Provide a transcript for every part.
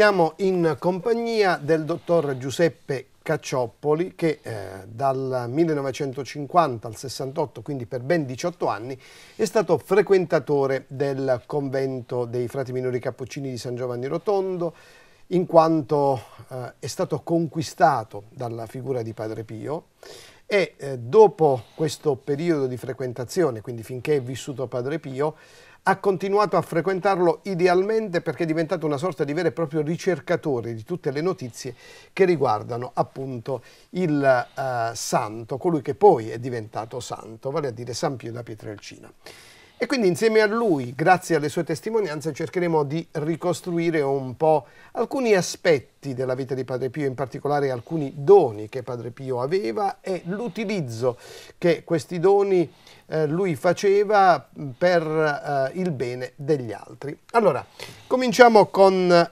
Siamo in compagnia del dottor Giuseppe Caccioppoli che eh, dal 1950 al 68, quindi per ben 18 anni, è stato frequentatore del convento dei frati minori cappuccini di San Giovanni Rotondo, in quanto eh, è stato conquistato dalla figura di Padre Pio e eh, dopo questo periodo di frequentazione, quindi finché è vissuto Padre Pio, ha continuato a frequentarlo idealmente perché è diventato una sorta di vero e proprio ricercatore di tutte le notizie che riguardano appunto il eh, santo, colui che poi è diventato santo, vale a dire San Pio da Pietrelcina. E quindi insieme a lui, grazie alle sue testimonianze, cercheremo di ricostruire un po' alcuni aspetti della vita di Padre Pio, in particolare alcuni doni che Padre Pio aveva e l'utilizzo che questi doni eh, lui faceva mm, per eh, il bene degli altri. Allora, cominciamo con mh,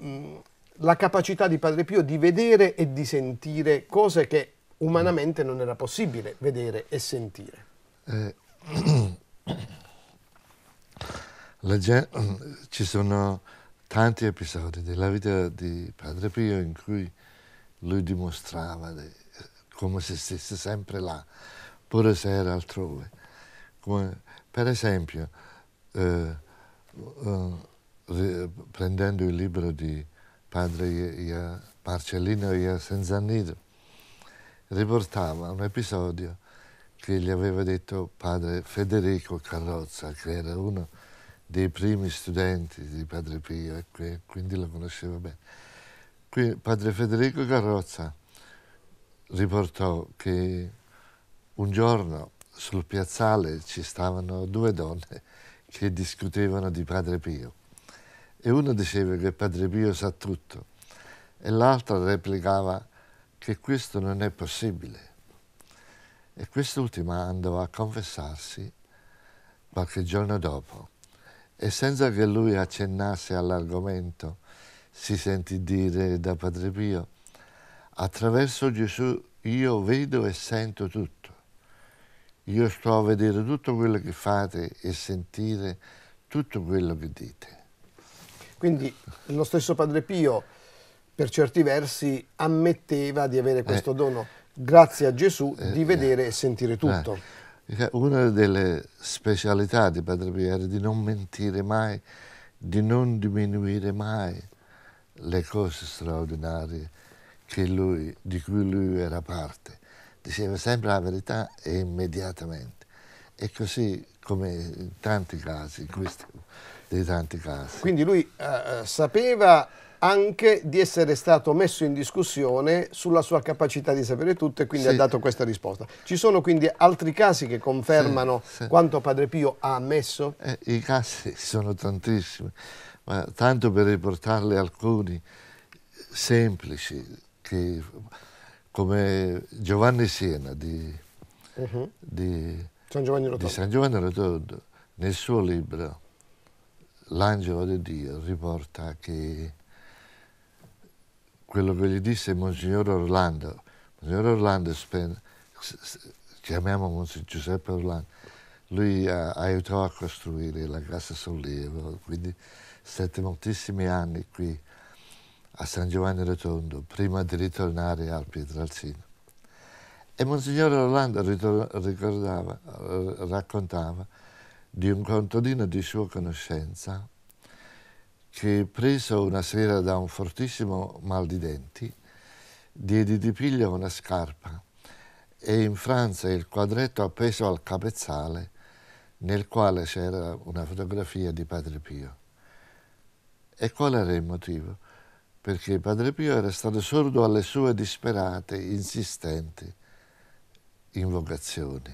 mm, la capacità di Padre Pio di vedere e di sentire cose che umanamente non era possibile vedere e sentire. Eh Gente, ci sono tanti episodi della vita di Padre Pio in cui lui dimostrava di, come se stesse sempre là, pure se era altrove. Come, per esempio, eh, eh, prendendo il libro di Padre Ia, Marcellino Iasenzanid, riportava un episodio che gli aveva detto padre Federico Carrozza, che era uno dei primi studenti di Padre Pio eh, e quindi lo conosceva bene. Qui Padre Federico Carrozza riportò che un giorno sul piazzale ci stavano due donne che discutevano di Padre Pio e una diceva che Padre Pio sa tutto e l'altra replicava che questo non è possibile. E quest'ultima andò a confessarsi qualche giorno dopo e senza che lui accennasse all'argomento, si sentì dire da Padre Pio, attraverso Gesù io vedo e sento tutto. Io sto a vedere tutto quello che fate e sentire tutto quello che dite. Quindi lo stesso Padre Pio, per certi versi, ammetteva di avere questo eh, dono, grazie a Gesù, di eh, vedere eh, e sentire tutto. Eh. Una delle specialità di Padre Pio era di non mentire mai, di non diminuire mai le cose straordinarie lui, di cui lui era parte. Diceva sempre la verità e immediatamente. E così come in tanti casi, in questi dei tanti casi. Quindi lui uh, sapeva anche di essere stato messo in discussione sulla sua capacità di sapere tutto e quindi sì. ha dato questa risposta. Ci sono quindi altri casi che confermano sì, sì. quanto Padre Pio ha ammesso? Eh, I casi sono tantissimi, ma tanto per riportarle alcuni semplici, che, come Giovanni Siena di, uh mhm. -huh. di, San, Giovanni di San Giovanni Rotondo, nel suo libro L'angelo di Dio riporta che quello che gli disse Monsignor Orlando. Monsignor Orlando, chiamiamo Monsignor Giuseppe Orlando, lui eh, aiutò a costruire la Casa Sollievo, quindi stette moltissimi anni qui a San Giovanni Rotondo prima di ritornare al Pietralzino. E Monsignor Orlando raccontava di un contadino di sua conoscenza che preso una sera da un fortissimo mal di denti, diedi di piglio una scarpa e in Francia il quadretto appeso al capezzale nel quale c'era una fotografia di Padre Pio. E qual era il motivo? Perché Padre Pio era stato sordo alle sue disperate, insistenti invocazioni.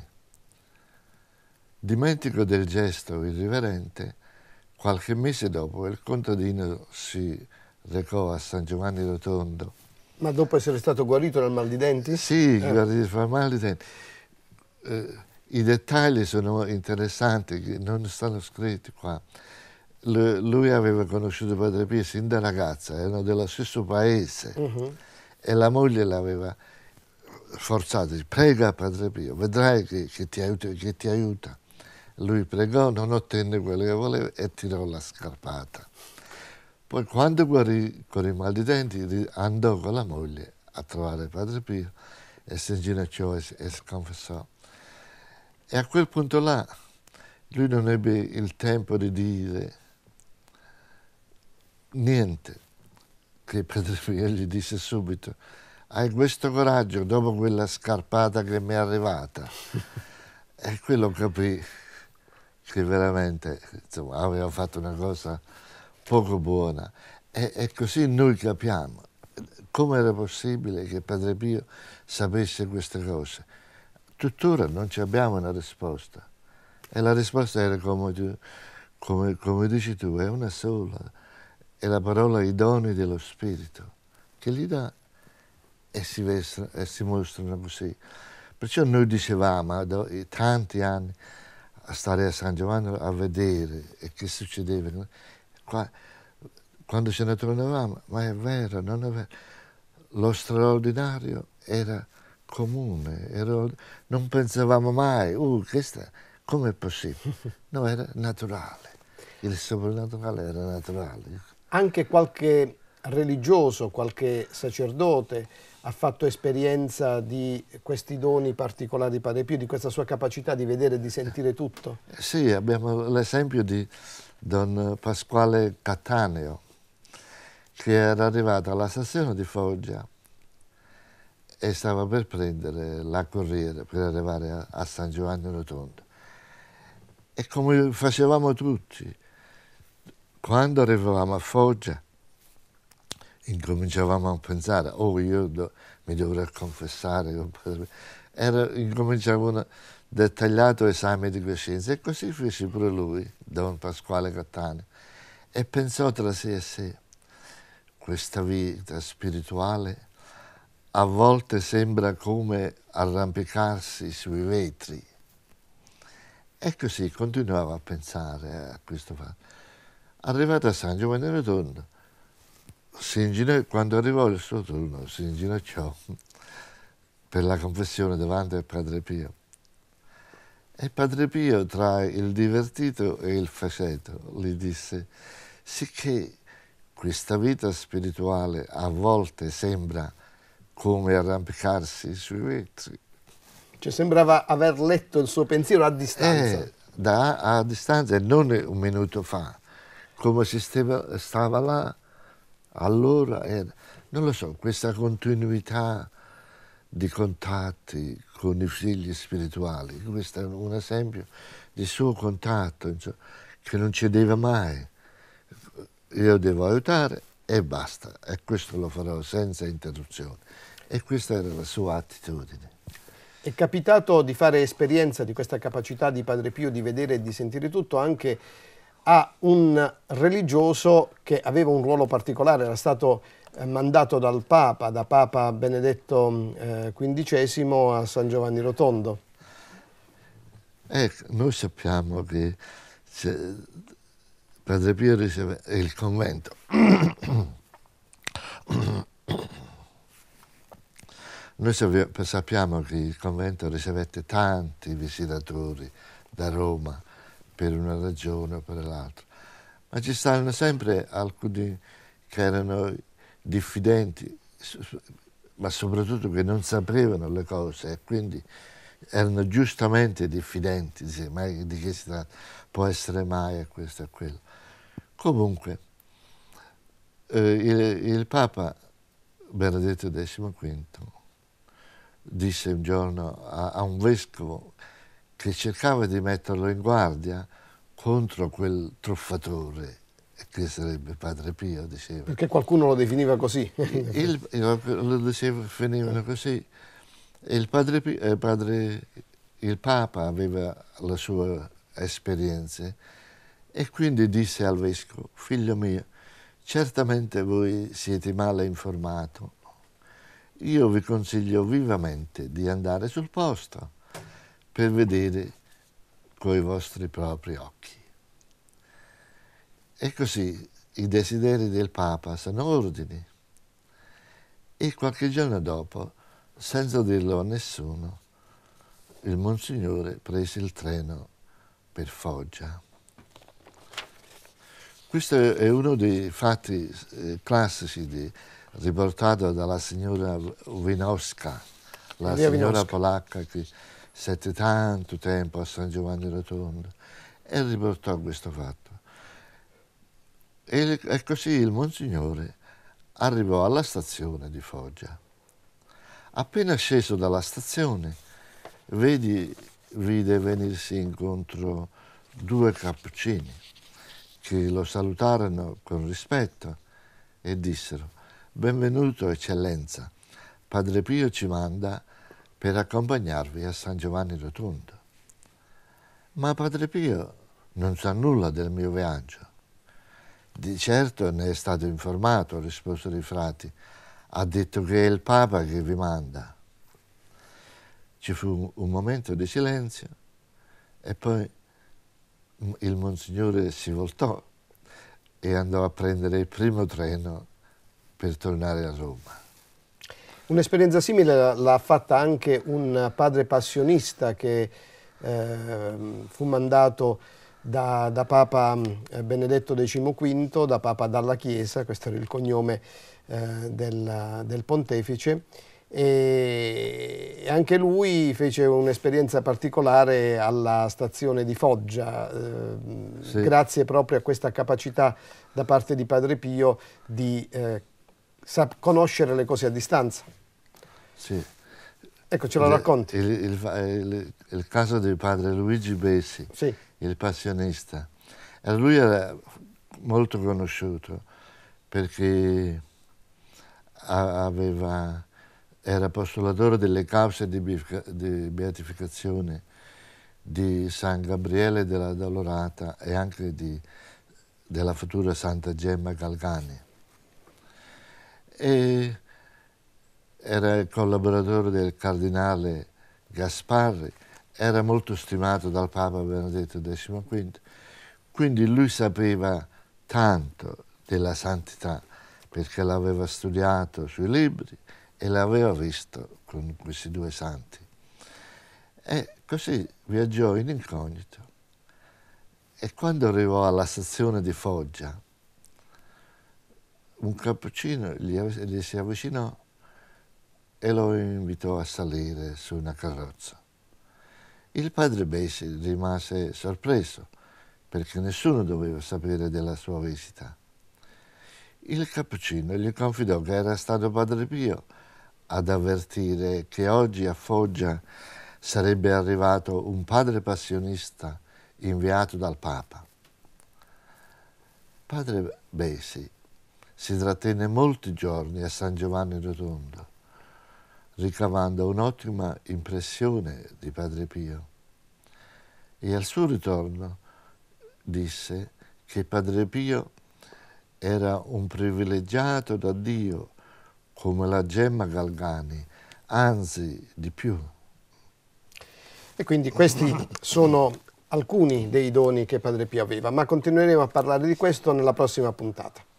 Dimentico del gesto irriverente Qualche mese dopo il contadino si recò a San Giovanni Rotondo. Ma dopo essere stato guarito dal mal di denti? Sì, eh. guarito dal mal di denti. Eh, I dettagli sono interessanti, non stanno scritti qua. L lui aveva conosciuto Padre Pio sin da ragazza, erano dello stesso paese uh mhm. -huh. e la moglie l'aveva forzato, prega Padre Pio, vedrai che, che, ti aiuta, che ti aiuta. Lui pregò, non ottenne quello che voleva e tirò la scarpata. Poi quando guarì con i mal di denti andò con la moglie a trovare Padre Pio e si inginocchiò e, e si confessò. E a quel punto là lui non ebbe il tempo di dire niente che Padre Pio gli disse subito hai questo coraggio dopo quella scarpata che mi è arrivata e quello capì che veramente insomma, aveva fatto una cosa poco buona. E, e, così noi capiamo come era possibile che Padre Pio sapesse queste cose. Tuttora non ci abbiamo una risposta. E la risposta era come, tu, come, come dici tu, è una sola. È la parola i doni dello Spirito che li dà e si, vestono, e si mostrano così. Perciò noi dicevamo eh, tanti anni, a stare a San Giovanni a vedere e che succedeva. Qua, quando ce ne tornavamo, ma è vero, non è vero, lo straordinario era comune, era, non pensavamo mai, uh, questa, è possibile? No, era naturale, il soprannaturale era naturale. Anche qualche religioso, qualche sacerdote ha fatto esperienza di questi doni particolari di Padre Pio, di questa sua capacità di vedere e di sentire tutto? Sì, abbiamo l'esempio di Don Pasquale Cattaneo, che era arrivato alla stazione di Foggia e stava per prendere la corriera per arrivare a, a San Giovanni Rotondo. E come facevamo tutti, quando arrivavamo a Foggia, incominciavamo a pensare, oh io do, mi dovrei confessare, Era, incominciava un dettagliato esame di coscienza e così fece pure lui, Don Pasquale Cattaneo, e pensò tra sé e sé, questa vita spirituale a volte sembra come arrampicarsi sui vetri. E così continuava a pensare a questo fatto. Arrivato a San Giovanni Rotondo, Ingine... quando arrivò il suo turno si inginocchiò per la confessione davanti al Padre Pio. E Padre Pio, tra il divertito e il faceto, gli disse, sicché questa vita spirituale a volte sembra come arrampicarsi sui vetri. Cioè sembrava aver letto il suo pensiero a distanza. Eh, da, a distanza, e non un minuto fa, come si stava, stava là allora era, eh, non lo so, questa continuità di contatti con i figli spirituali, questo è un esempio del suo contatto, insomma, che non cedeva mai. Io devo aiutare e basta, e questo lo farò senza interruzione. E questa era la sua attitudine. È capitato di fare esperienza di questa capacità di Padre Pio di vedere e di sentire tutto anche a un religioso che aveva un ruolo particolare, era stato eh, mandato dal Papa, da Papa Benedetto XV eh, a San Giovanni Rotondo. Ecco, noi sappiamo che Padre Pio riceve il convento. Noi sappiamo che il convento ricevette tanti visitatori da Roma, per una ragione o per l'altra, ma ci stanno sempre alcuni che erano diffidenti, ma soprattutto che non sapevano le cose e quindi erano giustamente diffidenti, dice, ma di che si tratta? Può essere mai a questo e a quello. Comunque, eh, il, il, Papa Benedetto XV disse un giorno a, a un vescovo che cercava di metterlo in guardia contro quel truffatore che sarebbe Padre Pio, diceva. Perché qualcuno lo definiva così. il, lo definivano così. Il padre, Pio, eh, padre, il Papa aveva le sue esperienze e quindi disse al Vescovo, figlio mio, certamente voi siete male informato. Io vi consiglio vivamente di andare sul posto per vedere coi vostri propri occhi. E così i desideri del Papa sono ordini. E qualche giorno dopo, senza dirlo a nessuno, il Monsignore prese il treno per Foggia. Questo è uno dei fatti eh, classici di, riportato dalla signora Winowska, la signora Winowska. polacca che sette tanto tempo a San Giovanni Rotondo e riportò questo fatto. E, e così il Monsignore arrivò alla stazione di Foggia. Appena sceso dalla stazione, vedi, vide venirsi incontro due cappuccini che lo salutarono con rispetto e dissero Benvenuto eccellenza, Padre Pio ci manda per accompagnarvi a San Giovanni Rotondo. Ma Padre Pio non sa nulla del mio viaggio. Di certo ne è stato informato, risposero i frati. Ha detto che è il Papa che vi manda. Ci fu un momento di silenzio e poi il Monsignore si voltò e andò a prendere il primo treno per tornare a Roma. Un'esperienza simile l'ha fatta anche un padre passionista che eh, fu mandato da, da, Papa eh, Benedetto XV, da Papa Dalla Chiesa, questo era il cognome eh, del, del, pontefice, e anche lui fece un'esperienza particolare alla stazione di Foggia, eh, sì. grazie proprio a questa capacità da parte di Padre Pio di eh, conoscere le cose a distanza. Sì. Ecco, ce lo racconti. Il, il, il, il caso del padre Luigi Bessi, sì. il passionista. lui era molto conosciuto perché aveva, era postulatore delle cause di, di beatificazione di San Gabriele della Dolorata e anche di, della futura Santa Gemma Galgani. E era il collaboratore del cardinale Gasparri, era molto stimato dal Papa Benedetto XV, quindi lui sapeva tanto della santità perché l'aveva studiato sui libri e l'aveva visto con questi due santi. E così viaggiò in incognito e quando arrivò alla stazione di Foggia, un cappuccino gli, si avvicinò e lo invitò a salire su una carrozza. Il padre Bessi rimase sorpreso perché nessuno doveva sapere della sua visita. Il cappuccino gli confidò che era stato Padre Pio ad avvertire che oggi a Foggia sarebbe arrivato un padre passionista inviato dal Papa. Padre Besi si trattenne molti giorni a San Giovanni Rotondo ricavando un'ottima impressione di Padre Pio. E al suo ritorno disse che Padre Pio era un privilegiato da Dio come la Gemma Galgani, anzi di più. E quindi questi sono alcuni dei doni che Padre Pio aveva, ma continueremo a parlare di questo nella prossima puntata.